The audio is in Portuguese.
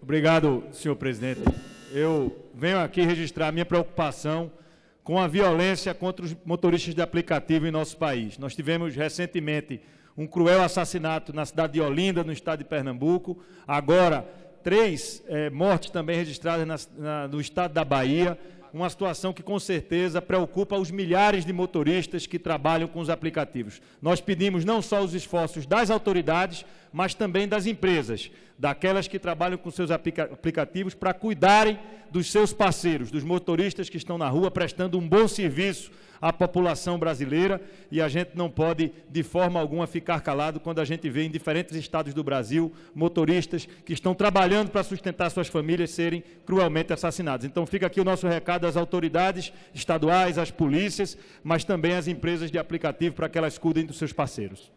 Obrigado, senhor presidente. Eu venho aqui registrar minha preocupação com a violência contra os motoristas de aplicativo em nosso país. Nós tivemos recentemente um cruel assassinato na cidade de Olinda, no estado de Pernambuco. Agora, três é, mortes também registradas na, na, no estado da Bahia uma situação que com certeza preocupa os milhares de motoristas que trabalham com os aplicativos. Nós pedimos não só os esforços das autoridades, mas também das empresas, daquelas que trabalham com seus aplicativos, para cuidarem dos seus parceiros, dos motoristas que estão na rua prestando um bom serviço à população brasileira e a gente não pode, de forma alguma, ficar calado quando a gente vê em diferentes estados do Brasil motoristas que estão trabalhando para sustentar suas famílias serem cruelmente assassinados. Então fica aqui o nosso recado ligado às autoridades estaduais, às polícias, mas também às empresas de aplicativo para que elas cuidem dos seus parceiros.